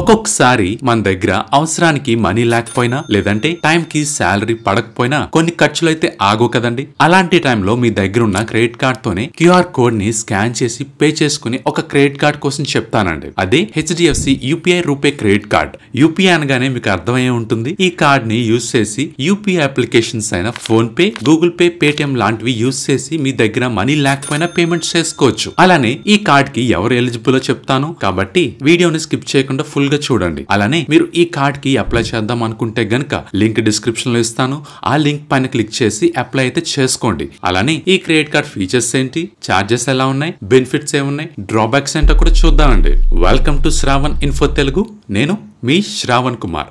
ఒక్కొక్కసారి మన దగ్గర అవసరానికి మనీ లేకపోయినా లేదంటే టైం కి శాలరీ పడకపోయినా కొన్ని ఖర్చులు అయితే ఆగు కదండి అలాంటి టైంలో మీ దగ్గర ఉన్న క్రెడిట్ కార్డ్ తోనే క్యూఆర్ కోడ్ ని స్కాన్ చేసి పే చేసుకుని ఒక క్రెడిట్ కార్డ్ కోసం చెప్తానండి అదే HDFC UPI RuPay credit card UPI అనగానే మీకు అర్థమయ్యే ఉంటుంది ఈ కార్డ్ ని యూజ్ చేసి యూపీఐ అప్లికేషన్స్ అయిన PhonePe Google Pay Paytm లాంటివి యూజ్ చేసి మీ దగ్గర మనీ లేకపోయినా పేమెంట్ చేసుకోవచ్చు అలానే ఈ కార్డ్ కి ఎవరు ఎలిజిబుల్ చెప్తాను కాబట్టి వీడియోని స్కిప్ చేయకుండా ఫుల్ గా చూడండి అలానే మీరు ఈ కార్డ్ కి అప్లై చేద్దాం అనుకుంటే గనక లింక్ డిస్క్రిప్షన్ లో ఇస్తాను ఆ లింక్ పైన క్లిక్ చేసి అప్లై అయితే చేసుకోండి అలానే ఈ క్రెడిట్ కార్డ్ ఫీచర్స్ ఏంటి చార్జెస్ ఎలా ఉన్నాయి బెనిఫిట్స్ ఏమున్నాయి డ్రాబ్యాక్స్ ఏంటో కూడా చూద్దామండి welcome to Shravan info Telugu నేను మీ శ్రావణ్ కుమార్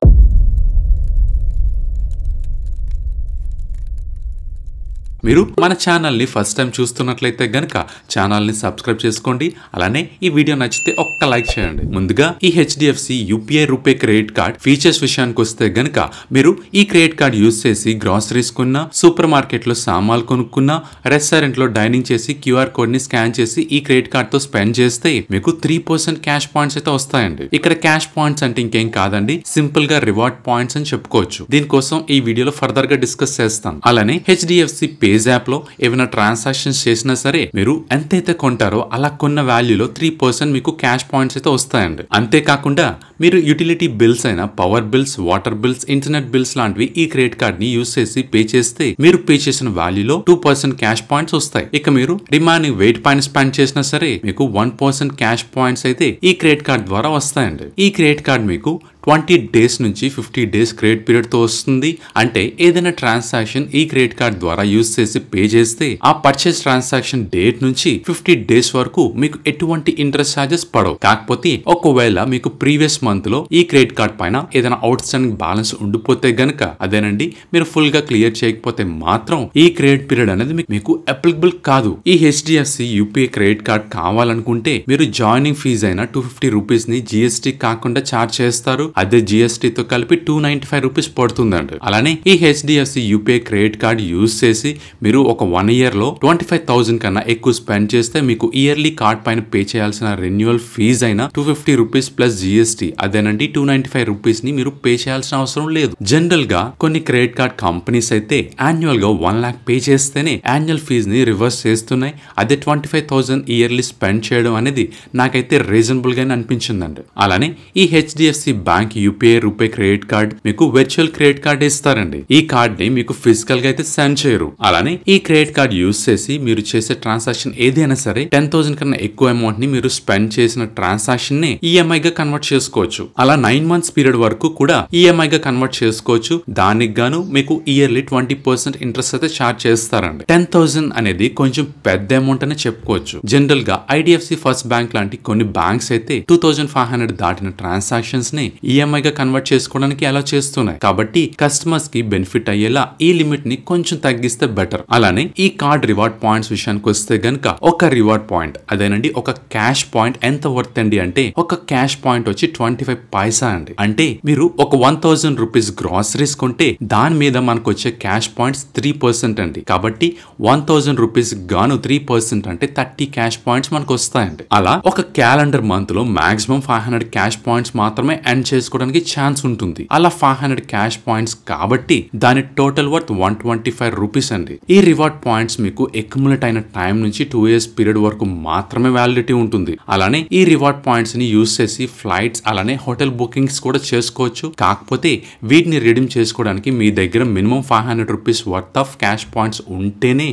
మీరు మన ఛానల్ని ఫస్ట్ టైం చూస్తున్నట్లయితే గనక ఛానల్ని సబ్స్క్రైబ్ చేసుకోండి అలానే ఈ వీడియో నచ్చితే ఒక్క లైక్ చేయండి ముందుగా ఈ HDFC UPI RuPay credit card features విషయానికి వస్తే గనక మీరు ఈ క్రెడిట్ కార్డ్ యూజ్ చేసి గ్రాసరీస్ కొన్న సూపర్ మార్కెట్లో సామాన్లు రెస్టారెంట్ రెస్టారెంట్లో డైనింగ్ చేసి క్యూఆర్ కోడ్ని స్కాన్ చేసి ఈ క్రెడిట్ తో స్పెండ్ చేస్తే మీకు త్రీ పర్సెంట్ క్యాష్ పాయింట్స్ అయితే వస్తాయండి ఇక్కడ క్యాష్ పాయింట్స్ అంటే ఇంకేం కాదండి సింపుల్ గా రివార్డ్ పాయింట్స్ అని చెప్పుకోవచ్చు దీనికోసం ఈ వీడియోలో ఫర్దర్ గా డిస్కస్ చేస్తాను అలానే హెచ్డిఎఫ్సి పే పేజ్ లో ఏమైనా ట్రాన్సాక్షన్స్ చేసినా సరే మీరు ఎంతైతే కొంటారో అలా కొన్న వాల్యూలో త్రీ పర్సెంట్ మీకు క్యాష్ పాయింట్స్ అయితే వస్తాయండి అంతేకాకుండా మీరు యూటిలిటీ బిల్స్ అయినా power bills water bills internet bills లాంటివి ఈ క్రెడిట్ కార్డ్ ని యూస్ చేసి పే చేస్తే మీరు పే చేసిన వాల్యూలో టూ పర్సెంట్ క్యాష్ పాయింట్స్ వస్తాయి ఇక మీరు రిమైనింగ్ వెయిట్ పాయింట్ స్పెండ్ చేసినా సరే మీకు వన్ పర్సెంట్ క్యాష్ పాయింట్స్ అయితే ఈ క్రెడిట్ కార్డ్ ద్వారా వస్తాయండి ఈ క్రెడిట్ కార్డ్ మీకు ట్వంటీ డేస్ నుంచి ఫిఫ్టీ డేస్ క్రెడిట్ పీరియడ్తో వస్తుంది అంటే ఏదైనా ట్రాన్సాక్షన్ ఈ క్రెడిట్ కార్డ్ ద్వారా యూజ్ చేసి పే చేస్తే ఆ పర్చేస్ ట్రాన్సాక్షన్ డేట్ నుంచి ఫిఫ్టీ డేస్ వరకు మీకు ఎటువంటి ఇంట్రెస్ట్ ఛార్జెస్ పడవు కాకపోతే ఒకవేళ మీకు ప్రీవియస్ మంత్ లో ఈ క్రెడిట్ కార్డ్ పైన ఏదైనా అవుట్ స్టాండింగ్ బ్యాలెన్స్ ఉండిపోతే గనక అదేనండి మీరు ఫుల్ గా క్లియర్ చేయకపోతే మాత్రం ఈ క్రెడిట్ పీరియడ్ అనేది మీకు అప్లికబుల్ కాదు ఈ హెచ్డిఎఫ్సి యూపీఐ క్రెడిట్ కార్డ్ కావాలనుకుంటే మీరు జాయినింగ్ ఫీజ్ అయిన టూ ఫిఫ్టీ రూపీస్ ని జిఎస్టీ కాకుండా ఛార్జ్ చేస్తారు అదే జిఎస్టీతో కలిపి టూ నైంటీ ఫైవ్ రూపీస్ పడుతుందండి అలానే ఈ HDFC UPI credit card use చేసి మీరు ఒక వన్ ఇయర్ లో ట్వంటీ ఫైవ్ థౌసండ్ కన్నా ఎక్కువ స్పెండ్ చేస్తే మీకు ఇయర్లీ కార్డ్ పైన పే చేయాల్సిన రెన్యువల్ ఫీజ్ అయినా two fifty rupees plus GST అదేనండి టూ నైన్టీ ఫైవ్ రూపీస్ ని మీరు పే చేయాల్సిన అవసరం లేదు జనరల్ గా కొన్ని క్రెడిట్ కార్డ్ కంపెనీస్ అయితే యాన్యువల్ గా వన్ లాక్ పే చేస్తేనే యాన్యువల్ ఫీజ్ ని రివర్స్ చేస్తున్నాయి అదే twenty five thousand yearly spend చేయడం అనేది నాకైతే రీజనబుల్ గానే అనిపించిందండి అలానే ఈ HDFC bank bank UPI RuPay credit card మీకు వర్చువల్ క్రెడిట్ కార్డ్ ఇస్తారండి ఈ కార్డ్ ని మీకు ఫిజికల్ గా అయితే సెండ్ చేయరు అలానే ఈ క్రెడిట్ కార్డ్ యూజ్ చేసి మీరు చేసే ట్రాన్సాక్షన్ ఏదైనా సరే టెన్ థౌసండ్ కన్నా ఎక్కువ అమౌంట్ ని మీరు స్పెండ్ చేసిన ట్రాన్సాక్షన్ ని ఈఎంఐ గా కన్వర్ట్ చేసుకోవచ్చు అలా నైన్ మంత్స్ పీరియడ్ వరకు కూడా ఈఎంఐ గా కన్వర్ట్ చేసుకోవచ్చు దానికి గాను మీకు ఇయర్లీ ట్వంటీ పర్సెంట్ ఇంట్రెస్ట్ అయితే ఛార్జ్ చేస్తారండి టెన్ థౌసండ్ అనేది కొంచెం పెద్ద అమౌంట్ అని చెప్పుకోవచ్చు జనరల్ గా ఐడిఎఫ్సి ఫస్ట్ బ్యాంక్ లాంటి కొన్ని బ్యాంక్స్ అయితే టూ థౌసండ్ ఫైవ్ హండ్రెడ్ దాటిన ట్రాన్సాక్షన్స్ ని ఈఎంఐగా e కన్వర్ట్ చేసుకోవడానికి అలా చేస్తున్నాయి కాబట్టి కస్టమర్స్ కి బెనిఫిట్ అయ్యేలా ఈ లిమిట్ ని కొంచెం తగ్గిస్తే బెటర్ అలానే ఈ కార్డ్ రివార్డ్ పాయింట్స్ విషయానికి వస్తే గనక ఒక రివార్డ్ పాయింట్ అదేనండి ఒక క్యాష్ పాయింట్ ఎంత వర్త్ అండి అంటే ఒక క్యాష్ పాయింట్ వచ్చి ట్వంటీ ఫైవ్ పైసా అండి అంటే మీరు ఒక వన్ థౌసండ్ రూపీస్ గ్రాసరీస్ కొంటే దాని మీద మనకు వచ్చే క్యాష్ పాయింట్స్ త్రీ పర్సెంట్ అండి కాబట్టి వన్ థౌసండ్ రూపీస్ గాను త్రీ పర్సెంట్ అంటే థర్టీ క్యాష్ పాయింట్స్ మనకు వస్తాయండి అలా ఒక క్యాలెండర్ మంత్ లో maximum five hundred cash points మాత్రమే ఎండ్ చేసుకోవడానికి ఛాన్స్ ఉంటుంది అలా ఫైవ్ హండ్రెడ్ క్యాష్ పాయింట్స్ కాబట్టి దాని total worth one twenty five rupees అండి ఈ రివార్డ్ పాయింట్స్ మీకు ఎక్యుములేట్ అయిన టైం నుంచి టూ ఇయర్స్ పీరియడ్ వరకు మాత్రమే వ్యాలిడిటీ ఉంటుంది అలానే ఈ రివార్డ్ పాయింట్స్ ని యూస్ చేసి ఫ్లైట్స్ అలానే హోటల్ బుకింగ్స్ కూడా చేసుకోవచ్చు కాకపోతే వీటిని రిడీమ్ చేసుకోవడానికి మీ దగ్గర minimum five hundred rupees worth of cash points ఉంటేనే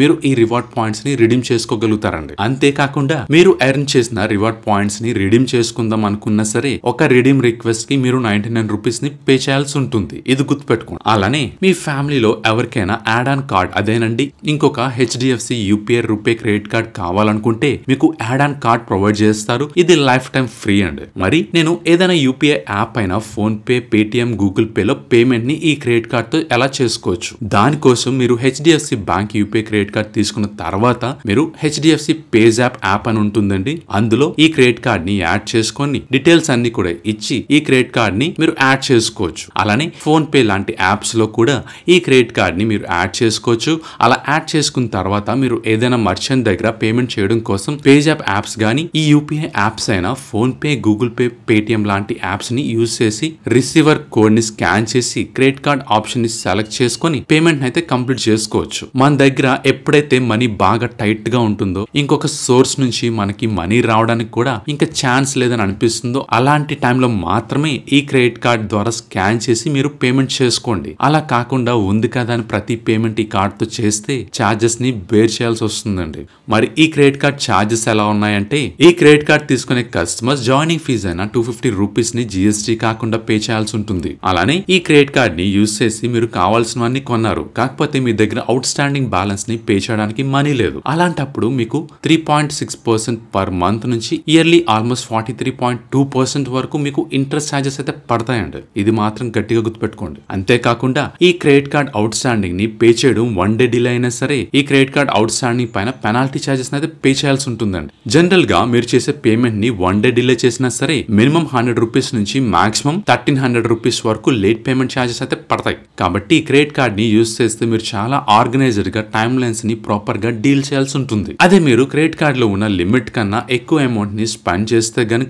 మీరు ఈ రివార్డ్ పాయింట్స్ ని రిడీమ్ చేసుకోగలుగుతారండి అంతేకాకుండా మీరు ఎర్న్ చేసిన రివార్డ్ పాయింట్స్ ని రిడీమ్ చేసుకుందాం అనుకున్నా సరే ఒక రిడీమ్ రిక్వెస్ట్ కి మీరు నైన్టీ నైన్ రూపీస్ ని పే చేయాల్సి ఉంటుంది ఇది గుర్తుపెట్టుకోండి అలానే మీ ఫ్యామిలీలో ఎవరికైనా యాడ్ ఆన్ కార్డ్ అదేనండి ఇంకొక HDFC UPI RuPay credit card కావాలనుకుంటే మీకు యాడ్ ఆన్ కార్డ్ ప్రొవైడ్ చేస్తారు ఇది లైఫ్ టైం ఫ్రీ అండి మరి నేను ఏదైనా యూపీఐ యాప్ అయినా ఫోన్ పే పేటిఎం గూగుల్ లో పేమెంట్ ని ఈ క్రెడిట్ కార్డ్ తో ఎలా చేసుకోవచ్చు దానికోసం మీరు HDFC bank UPI credit card తీసుకున్న తర్వాత మీరు హెచ్డిఎఫ్సి పేజాప్ యాప్ యాప్ అని ఉంటుందండి అందులో ఈ క్రెడిట్ కార్డ్ ని యాడ్ చేసుకొని డీటెయిల్స్ అన్ని కూడా ఇచ్చి ఈ ఈ క్రెడిట్ కార్డ్ ని మీరు యాడ్ చేసుకోవచ్చు అలానే ఫోన్ పే లాంటి యాప్స్ లో కూడా ఈ క్రెడిట్ కార్డ్ ని మీరు యాడ్ చేసుకోవచ్చు అలా యాడ్ చేసుకున్న తర్వాత మీరు ఏదైనా మర్చెంట్ దగ్గర పేమెంట్ చేయడం కోసం పేజాప్ యాప్స్ కానీ ఈ యూపీఐ యాప్స్ అయినా PhonePe Google Pay Paytm లాంటి యాప్స్ ని యూజ్ చేసి రిసీవర్ కోడ్ ని స్కాన్ చేసి క్రెడిట్ కార్డ్ ఆప్షన్ ని సెలెక్ట్ చేసుకుని పేమెంట్ అయితే కంప్లీట్ చేసుకోవచ్చు మన దగ్గర ఎప్పుడైతే మనీ బాగా టైట్ గా ఉంటుందో ఇంకొక సోర్స్ నుంచి మనకి మనీ రావడానికి కూడా ఇంకా ఛాన్స్ లేదని అనిపిస్తుందో అలాంటి టైంలో మాత్రం మాత్రమే ఈ క్రెడిట్ కార్డ్ ద్వారా స్కాన్ చేసి మీరు పేమెంట్ చేసుకోండి అలా కాకుండా ఉంది కదా అని ప్రతి పేమెంట్ ఈ కార్డుతో చేస్తే ఛార్జెస్ ని బేర్ చేయాల్సి వస్తుందండి మరి ఈ క్రెడిట్ కార్డ్ ఛార్జెస్ ఎలా ఉన్నాయంటే ఈ క్రెడిట్ కార్డ్ తీసుకునే కస్టమర్స్ జాయినింగ్ ఫీజు అయినా టూ ఫిఫ్టీ రూపీస్ ని జిఎస్టీ కాకుండా పే చేయాల్సి ఉంటుంది అలానే ఈ క్రెడిట్ కార్డ్ ని యూజ్ చేసి మీరు కావాల్సినవన్నీ కొన్నారు కాకపోతే మీ దగ్గర అవుట్ స్టాండింగ్ బ్యాలెన్స్ ని పే చేయడానికి మనీ లేదు అలాంటప్పుడు మీకు three point six percent per month నుంచి yearly almost forty three point two percent వరకు మీకు ఇంట్రెస్ట్ ఇంట్రెస్ట్ ఛార్జెస్ అయితే పడతాయండి ఇది మాత్రం గట్టిగా గుర్తుపెట్టుకోండి అంతేకాకుండా ఈ క్రెడిట్ కార్డ్ అవుట్ స్టాండింగ్ ని పే చేయడం వన్ డే డిలే అయినా సరే ఈ క్రెడిట్ కార్డ్ అవుట్ స్టాండింగ్ పైన పెనాల్టీ ఛార్జెస్ అయితే పే చేయాల్సి ఉంటుందండి జనరల్ గా మీరు చేసే పేమెంట్ ని వన్ డే డిలే చేసినా సరే మినిమం హండ్రెడ్ రూపీస్ నుంచి మాక్సిమం థర్టీన్ హండ్రెడ్ రూపీస్ వరకు లేట్ పేమెంట్ ఛార్జెస్ అయితే పడతాయి కాబట్టి క్రెడిట్ కార్డ్ ని యూస్ చేస్తే మీరు చాలా ఆర్గనైజర్ గా టైమ్ లైన్స్ ని ప్రాపర్ గా డీల్ చేయాల్సి ఉంటుంది అదే మీరు క్రెడిట్ కార్డ్ లో ఉన్న లిమిట్ కన్నా ఎక్కువ అమౌంట్ ని స్పెండ్ చేస్తే గనుక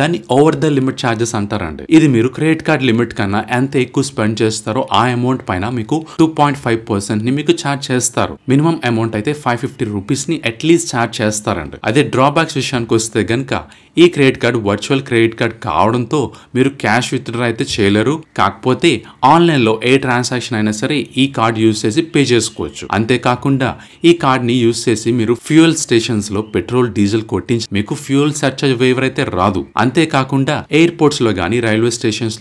దాన్ని ఓవర్ ద లిమిట్ ఛార్జెస్ అంటారు అంటారండి ఇది మీరు క్రెడిట్ కార్డ్ లిమిట్ కన్నా ఎంత ఎక్కువ స్పెండ్ చేస్తారో ఆ అమౌంట్ పైన మీకు టూ పాయింట్ ఫైవ్ పర్సెంట్ ని మీకు ఛార్జ్ చేస్తారు మినిమం అమౌంట్ అయితే ఫైవ్ ఫిఫ్టీ రూపీస్ ని అట్లీస్ట్ ఛార్జ్ చేస్తారండి అదే డ్రాబ్యాక్స్ విషయానికి వస్తే గనక ఈ credit card virtual credit card కావడంతో మీరు క్యాష్ విత్డ్రా అయితే చేయలేరు కాకపోతే ఆన్లైన్ లో ఏ ట్రాన్సాక్షన్ అయినా సరే ఈ కార్డ్ యూజ్ చేసి పే చేసుకోవచ్చు అంతేకాకుండా ఈ కార్డ్ ని యూజ్ చేసి మీరు ఫ్యూయల్ స్టేషన్స్ లో పెట్రోల్ డీజిల్ కొట్టించి మీకు ఫ్యూయల్ సర్చార్జ్ వేవర్ అయితే రాదు అంతేకాకుండా ఎయిర్పోర్ట్స్ లో గానీ రైల్వే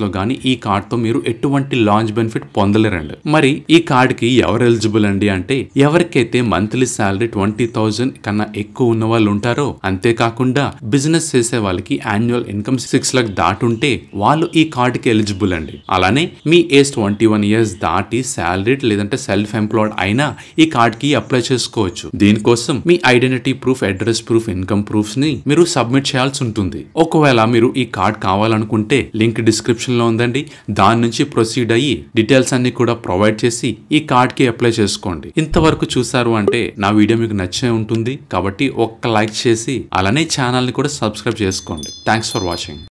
లో గానీ ఈ తో మీరు ఎటువంటి లాంచ్ బెనిఫిట్ పొందలేరండి మరి ఈ కి ఎవరు ఎలిజిబుల్ అండి అంటే ఎవరికైతే మంత్లీ శాలరీ ట్వంటీ థౌజండ్ కన్నా ఎక్కువ ఉన్న వాళ్ళు ఉంటారో అంతేకాకుండా బిజినెస్ చేసే వాళ్ళకి యాన్యువల్ ఇన్కమ్ సిక్స్ లాక్ దాటుంటే వాళ్ళు ఈ కార్డ్ కి ఎలిజిబుల్ అండి అలానే మీ ఏజ్ ట్వంటీ వన్ ఇయర్స్ దాటి శాలరీడ్ లేదంటే సెల్ఫ్ ఎంప్లాయిడ్ అయినా ఈ కార్డ్ కి అప్లై చేసుకోవచ్చు దీనికోసం మీ identity proof address proof income proofs ని మీరు సబ్మిట్ చేయాల్సి ఉంటుంది ఒకవేళ మీరు ఈ కార్డ్ కావాలనుకుంటే ఉంటే లింక్ డిస్క్రిప్షన్లో ఉందండి దాని నుంచి ప్రొసీడ్ అయ్యి డీటెయిల్స్ అన్ని కూడా ప్రొవైడ్ చేసి ఈ కార్డ్కి అప్లై చేసుకోండి ఇంతవరకు చూసారు అంటే నా వీడియో మీకు నచ్చే ఉంటుంది కాబట్టి ఒక్క లైక్ చేసి అలానే ఛానల్ని కూడా సబ్స్క్రైబ్ చేసుకోండి థ్యాంక్స్ ఫర్ వాచింగ్